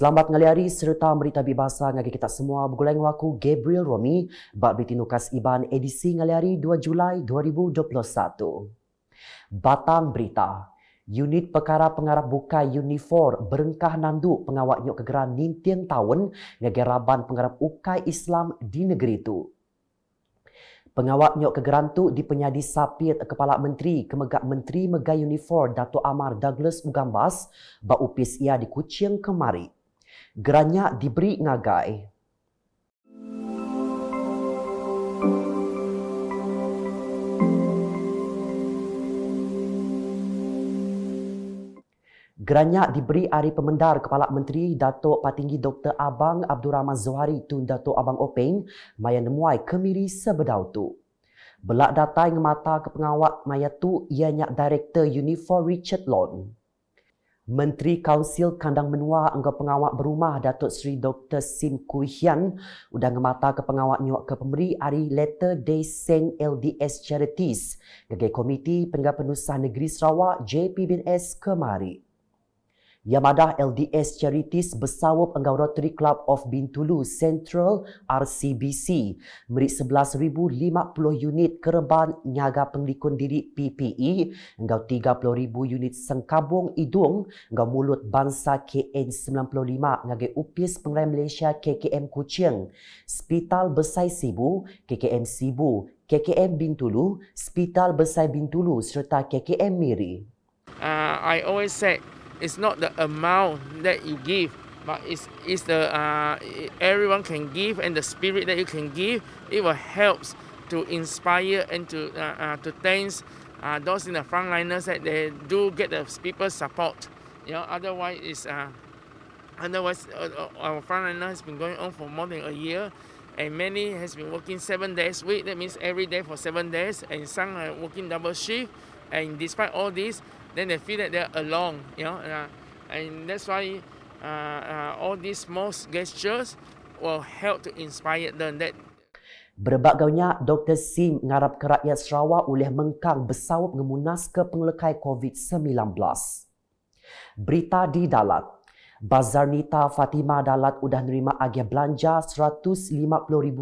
Selamat ngaliari serta berita bibasa ngagi kita semua begulang waku Gabriel Romi bab berita nukas Iban edisi ngaliari 2 Julai 2021. Batang berita. Unit Perkara Pengarap Buka Unifor berengkah nandu pengawak nyok kegeran nintian tahun ngagi raban pengarap ukai Islam di negeri itu. Pengawak nyok kegeran itu dipenyadi sapit Kepala Menteri Kemegak Menteri Megai Unifor Dato' Amar Douglas Ugambas baupis ia di Kuching kemarin geranyak diberi ngagai. Geranyak diberi Ari Pemendar Kepala Menteri Datuk Patinggi Dr. Abang Abdul Rahman Zuhari Tun Datuk Abang Openg maya nemuai kemiri sebedau tu. Belak datai mata ke pengawak maya tu ianya Direktur Unifor Richard Lone. Menteri Kaunsil Kandang Menua Angga Pengawak Berumah Datuk Seri Dr. Sim Kui Hian udang mata ke pengawak nyuak ke pemberi hari Letter Day Seng LDS Charities Gagai Komiti Peninggal Penusah Negeri Sarawak JPBS kemari. Yamada LDS Charities Besawa Penggau Rotary Club of Bintulu Central RCBC merit 11,050 unit kerban nyaga penglikun diri PPE engkau 30,000 unit sengkabung idung engkau mulut bangsa KN95 ngagai upis pengerai Malaysia KKM Kuching Spital Besai Sibu KKM Sibu KKM Bintulu Spital Besai Bintulu serta KKM Miri uh, I always say It's not the amount that you give, but it's, it's the uh, everyone can give and the spirit that you can give. It will helps to inspire and to uh, uh, to thanks uh, those in the frontliners that they do get the people's support. You know, otherwise it's uh, otherwise uh, uh our frontliner has been going on for more than a year, and many has been working seven days a week. That means every day for seven days, and some are working double shift. And despite all this, then they feel that they're alone, you know. Uh, and that's why uh, uh, all these small gestures will help to inspire them that Berebak gaunya, Dr. Sim ngarap kerakyat Sarawak oleh mengkang bersawab ngemunas ke pengelekai COVID-19. Berita di Dalat. Bazar Nita Fatima Dalat sudah menerima agih belanja RM150,000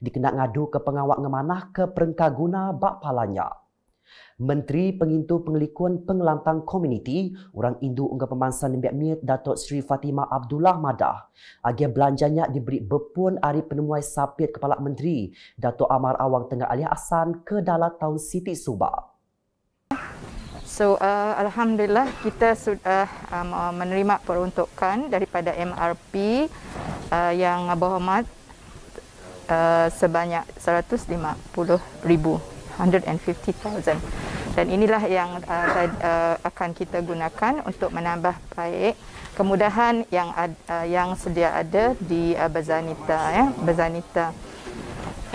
dikena ngadu ke pengawak ngemanah ke perengkaguna bak Menteri Pengintu Pengelikuan Pengelantang Komuniti, Orang Indu Unggah Pemansan Nembiak mir Datuk Sri Fatimah Abdullah Madah. Agar belanjanya diberi bepun hari penemuan sapit Kepala Menteri, Datuk Amar Awang Tengah Alia Hassan ke dalam tahun Siti Subak. So, uh, Alhamdulillah kita sudah uh, um, uh, menerima peruntukan daripada MRP uh, yang berhormat uh, sebanyak 150,000. 150,000 dan inilah yang uh, uh, akan kita gunakan untuk menambah baik kemudahan yang uh, yang sedia ada di uh, Bazanita ya Bezanita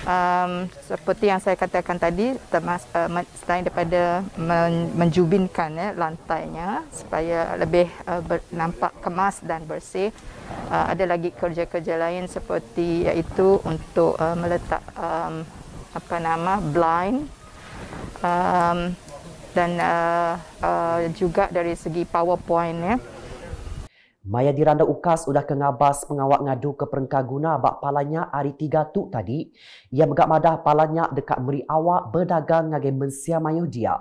um, seperti yang saya katakan tadi termas, uh, selain daripada men, menjubinkan ya, lantainya supaya lebih uh, nampak kemas dan bersih uh, ada lagi kerja-kerja lain seperti iaitu untuk uh, meletak um, apa nama blind um, dan uh, uh, juga dari segi powerpoint ya. Maya Diranda Ukas sudah kengabas pengawak ngadu ke perengkah guna bak palanya hari tiga tu tadi. Ia megak madah palanya dekat meri awak berdagang ngagai mensia mayu dia.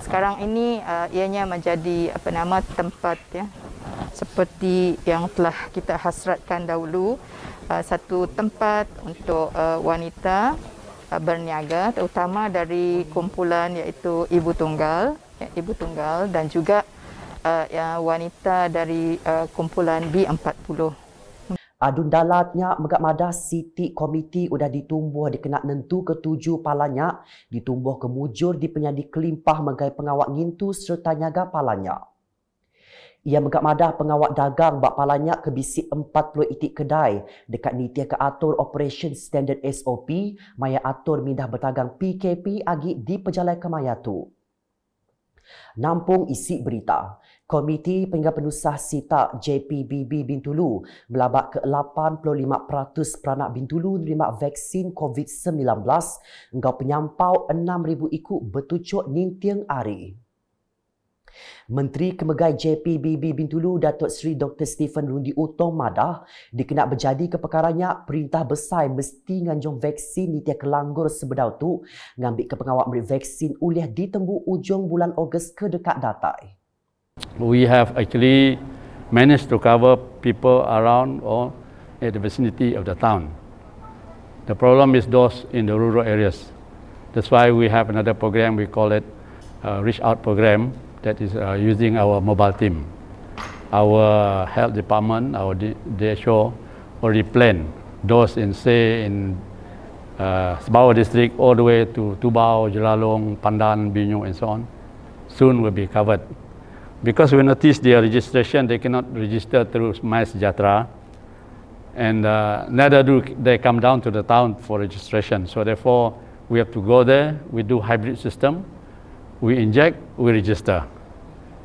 Sekarang ini uh, ianya menjadi apa nama tempat ya seperti yang telah kita hasratkan dahulu uh, satu tempat untuk uh, wanita Eh, berniaga terutama dari kumpulan iaitu ibu tunggal ya, ibu tunggal dan juga uh, ya, wanita dari uh, kumpulan B40 Adun dalatnya megak madah siti komiti sudah ditumbuh dikenak kena nentu ketuju palanya ditumbuh kemujur di penyadi kelimpah megai pengawak ngintu serta nyaga palanya. Ia megak madah pengawat dagang bak palanya ke bisik 40 itik kedai dekat nitia ke atur operation standard SOP maya atur mindah bertagang PKP agi di pejalan ke tu. Nampung isi berita. Komiti Pengga Penusah Sita JPBB Bintulu melabak ke 85% peranak Bintulu menerima vaksin COVID-19 engkau penyampau 6,000 ikut bertucuk nintiang hari. Menteri Kemegai JPBB Bintulu Datuk Seri Dr. Stephen Rundi Utong Madah dikenak berjadi kepekarannya perintah besar mesti nganjung vaksin di tiap kelanggur sebedau tu ngambil kepengawak beri vaksin ulih ditembu ujung bulan Ogos ke dekat datai. We have actually managed to cover people around or at the vicinity of the town. The problem is those in the rural areas. That's why we have another program we call it uh, reach out program that is uh, using our mobile team. Our health department, our DHO already planned those in say in uh, Sabah district all the way to Tubau, Jelalong, Pandan, Binyu and so on soon will be covered. Because we noticed their registration, they cannot register through My Sejahtera and uh, neither do they come down to the town for registration. So therefore, we have to go there, we do hybrid system, we inject, we register.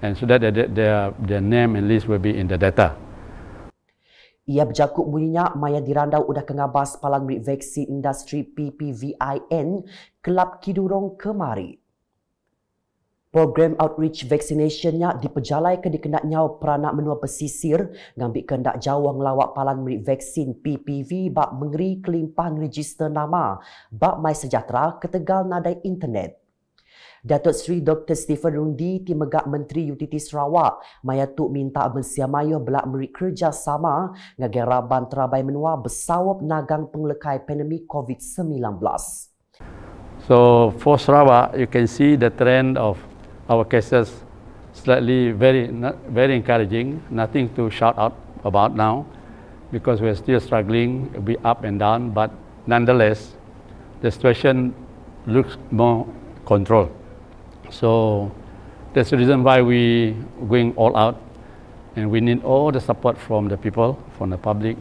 and so that their, their, their name and list will be in the data. Ia berjakut bunyinya Maya Dirandau udah kengabas palang milik vaksin industri PPVIN Kelab Kidurong kemari. Program outreach vaksinasinya dipejalai ke dikenak nyau peranak menua pesisir ngambil kendak jauh ngelawak Palang milik vaksin PPV bak mengeri kelimpah register nama bak mai sejahtera ketegal nadai internet. Datuk Seri Dr. Stephen Rundi, Tim Menteri UTT Sarawak, Maya Tuk minta bersiap mayuh belak meri kerjasama dengan Raban Terabai Menua bersawab nagang penglekai pandemi COVID-19. So for Sarawak, you can see the trend of our cases slightly very very encouraging, nothing to shout out about now because we're still struggling, a bit up and down, but nonetheless, the situation looks more controlled. So that's the reason why we going all out, and we need all the support from the people, from the public,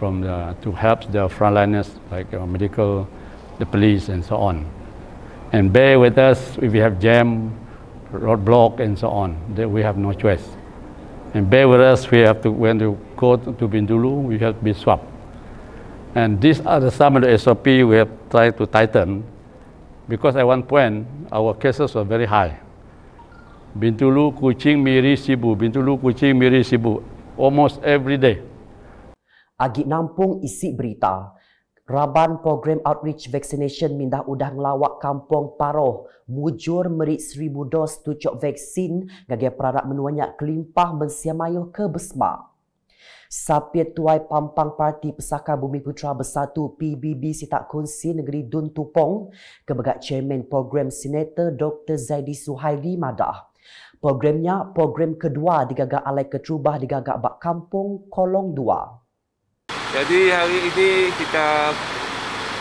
from the, to help the frontliners like uh, medical, the police, and so on. And bear with us if we have jam, roadblock, and so on. That we have no choice. And bear with us, we have to when to go to Bindulu, we have to be swapped. And these are the some of the SOP we have tried to tighten Because at one point, our cases were very high. Bintulu, Kuching, Miri, Sibu. Bintulu, Kuching, Miri, Sibu. Almost every day. Agit Nampung isi berita. Raban program outreach vaccination Mindah udah Lawak Kampung Paroh mujur merit seribu dos tucuk vaksin bagi perarat menuanya kelimpah mensiamayuh ke Besmak. Sapi Tuai Pampang Parti Pesaka Bumi Putra Bersatu PBB Sitak Kunsi Negeri Dun Tupong kebegat Chairman Program Senator Dr. Zaidi Suhaili Madah. Programnya, program kedua digagak alai ketubah digagak bak kampung Kolong dua. Jadi hari ini kita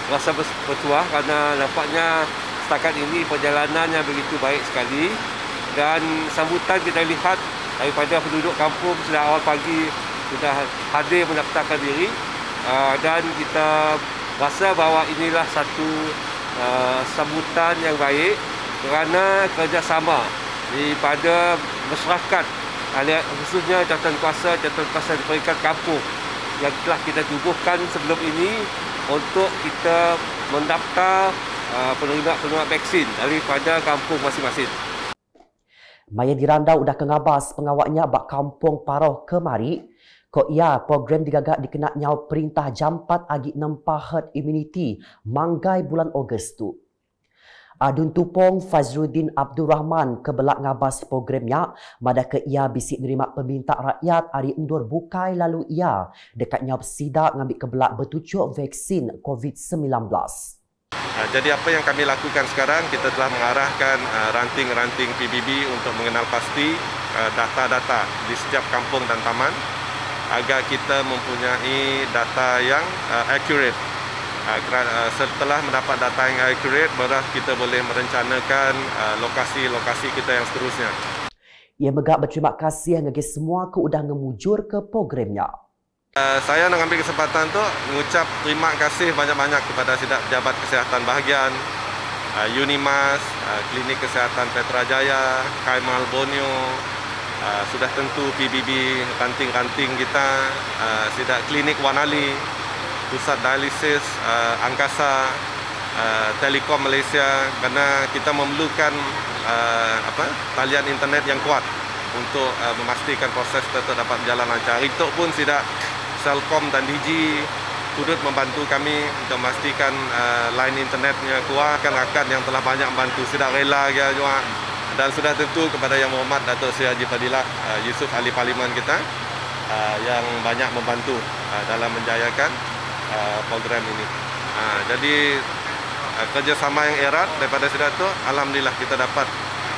rasa bertuah kerana nampaknya setakat ini perjalanannya begitu baik sekali dan sambutan kita lihat daripada penduduk kampung sejak awal pagi sudah hadir mendaftarkan diri uh, dan kita rasa bahawa inilah satu uh, sambutan yang baik kerana kerjasama daripada masyarakat khususnya jawatan kuasa jawatan kuasa di peringkat kampung yang telah kita tubuhkan sebelum ini untuk kita mendaftar ah, penerima-penerima vaksin daripada kampung masing-masing. Maya Diranda udah kengabas pengawaknya bak kampung paroh kemari. Ko ia ya, program digagak dikenak nyaw perintah jampat agi nempahat immunity manggai bulan Ogos tu. Adun Tupong Fazrudin Abdul Rahman kebelak ngabas programnya mada ke ia bisik nerima peminta rakyat hari undur bukai lalu ia dekat nyaw sidak ngambil kebelak bertucuk vaksin COVID-19. Ha, jadi apa yang kami lakukan sekarang kita telah mengarahkan ha, ranting-ranting PBB untuk mengenal pasti ha, data-data di setiap kampung dan taman agar kita mempunyai data yang uh, accurate. Uh, uh, setelah mendapat data yang accurate, barulah kita boleh merencanakan uh, lokasi-lokasi uh, kita yang seterusnya. Ya megak berterima kasih bagi semua ke udah ngemujur ke programnya. Uh, saya nak ambil kesempatan tu mengucap terima kasih banyak-banyak kepada sidak Jabat Kesihatan Bahagian, uh, Unimas, uh, Klinik Kesihatan Petrajaya, Kaimal Borneo, Ah, sudah tentu PBB kanting-kanting kita uh, klinik Wanali pusat dialisis ah, angkasa uh, telekom Malaysia karena kita memerlukan apa talian internet yang kuat untuk memastikan proses tetap dapat berjalan lancar itu pun tidak Selcom dan Digi turut membantu kami untuk memastikan uh, line internetnya kuat kan rakan yang telah banyak membantu tidak rela dia juga dan sudah tentu kepada Yang Muhammad Datuk Seri Haji Fadilah uh, Yusuf Ahli Parlimen kita uh, yang banyak membantu uh, dalam menjayakan program ini. jadi kerjasama yang erat daripada Seri Datuk, Alhamdulillah kita dapat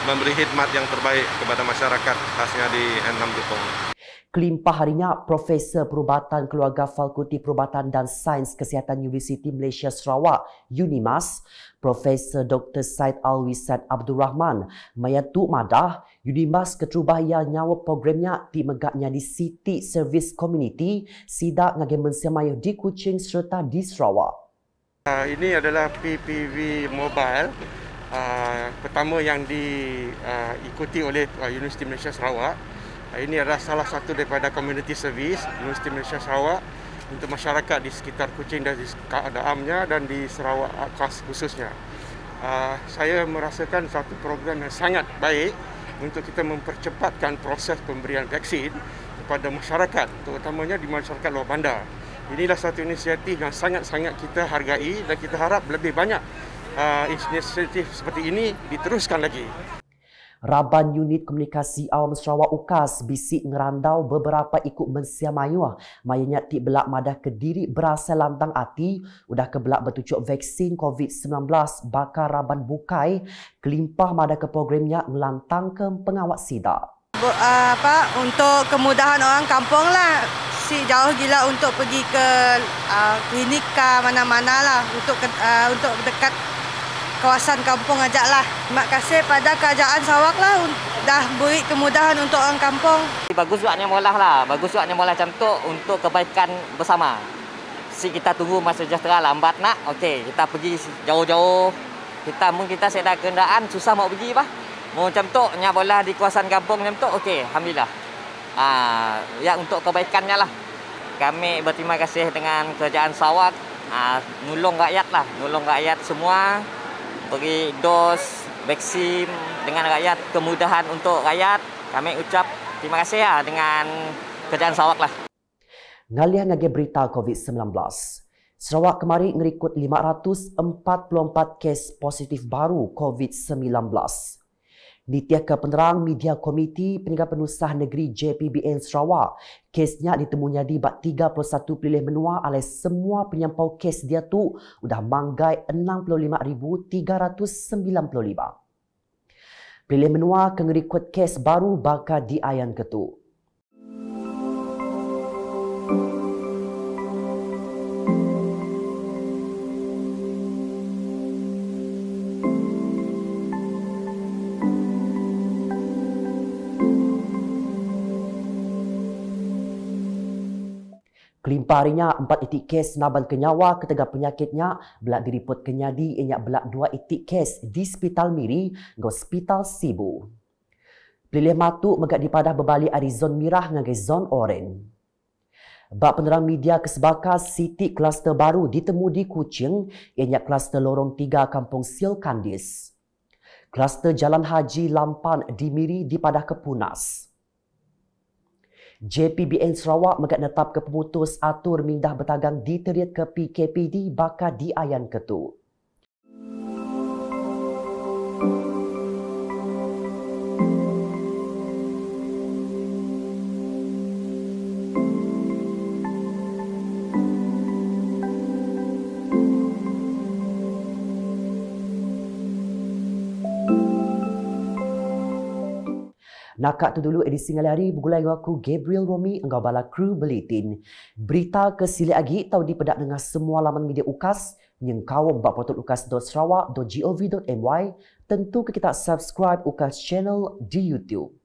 memberi khidmat yang terbaik kepada masyarakat khasnya di N6 Jepang kelimpah harinya Profesor Perubatan Keluarga Fakulti Perubatan dan Sains Kesihatan Universiti Malaysia Sarawak UNIMAS Profesor Dr Said Alwi Said Abdul Rahman mayatu madah UNIMAS keterubah yang nyawa programnya di megatnya di City Service Community sidak ngagai mensemai di Kuching serta di Sarawak uh, ini adalah PPV mobile uh, pertama yang diikuti ah, uh, oleh uh, Universiti Malaysia Sarawak ini adalah salah satu daripada community service Universiti Malaysia Sarawak untuk masyarakat di sekitar Kuching dan di Daamnya dan di Sarawak khas khususnya. Ah, saya merasakan satu program yang sangat baik untuk kita mempercepatkan proses pemberian vaksin kepada masyarakat terutamanya di masyarakat luar bandar. Inilah satu inisiatif yang sangat-sangat kita hargai dan kita harap lebih banyak ah, inisiatif seperti ini diteruskan lagi. Raban Unit Komunikasi Awam Sarawak UKAS bisik ngerandau beberapa ikut mensia mayuah. Mayanya ti belak madah kediri berasa lantang ati. Udah belak bertucuk vaksin COVID-19 bakar Raban Bukai. Kelimpah madah ke programnya ngelantang ke pengawas sida. Uh, apa untuk kemudahan orang kampung lah si jauh gila untuk pergi ke uh, klinik ke mana-mana lah untuk uh, untuk dekat kawasan kampung aja lah. Terima kasih pada kerajaan Sarawak lah dah beri kemudahan untuk orang kampung. Bagus juga ni mula lah. Bagus juga ni mula macam tu untuk kebaikan bersama. Si kita tunggu masa sejahtera lambat nak. Okey, kita pergi jauh-jauh. Kita mungkin kita sedar kenderaan susah mau pergi bah. Mau macam tu nya bola di kawasan kampung macam tu. Okey, alhamdulillah. Ah, ya untuk kebaikannya lah. Kami berterima kasih dengan kerajaan Sarawak. Ah, nulung rakyat lah, nulung rakyat semua beri dos vaksin dengan rakyat kemudahan untuk rakyat kami ucap terima kasih ya dengan kerjaan Sarawak lah. Ngalian lagi berita COVID-19. Sarawak kemari ngerikut 544 kes positif baru COVID-19 di tiap penerang media komiti peningkat penusah negeri JPBN Sarawak. Kesnya ditemunya di bak 31 pilih menua oleh semua penyampau kes dia tu udah manggai 65,395. Pilih menua kengerikut kes baru bakal diayang ketuk. Jumparinya empat itik kes naban kenyawa ketega penyakitnya belak diriput kenyadi inyak belak dua itik kes di hospital Miri ngau Spital Sibu. Pilih matu megak dipadah berbalik dari zon mirah ngagai zon oren. Bak penerang media kesebaka Siti kluster baru ditemu di kucing ianya kluster lorong tiga Kampung Sil Kandis. Kluster Jalan Haji Lampan di Miri dipadah ke Punas. JPBN Sarawak megat netap ke pemutus atur mindah bertagang diteriat ke PKPD bakal diayan ketu. Thank you. Nakak tu dulu edisi ngali hari begulai aku Gabriel Romy engkau bala kru belitin. Berita ke lagi tau di pedak dengan semua laman media ukas yang kau buat portal ukas.sarawak.gov.my tentu kita subscribe ukas channel di YouTube.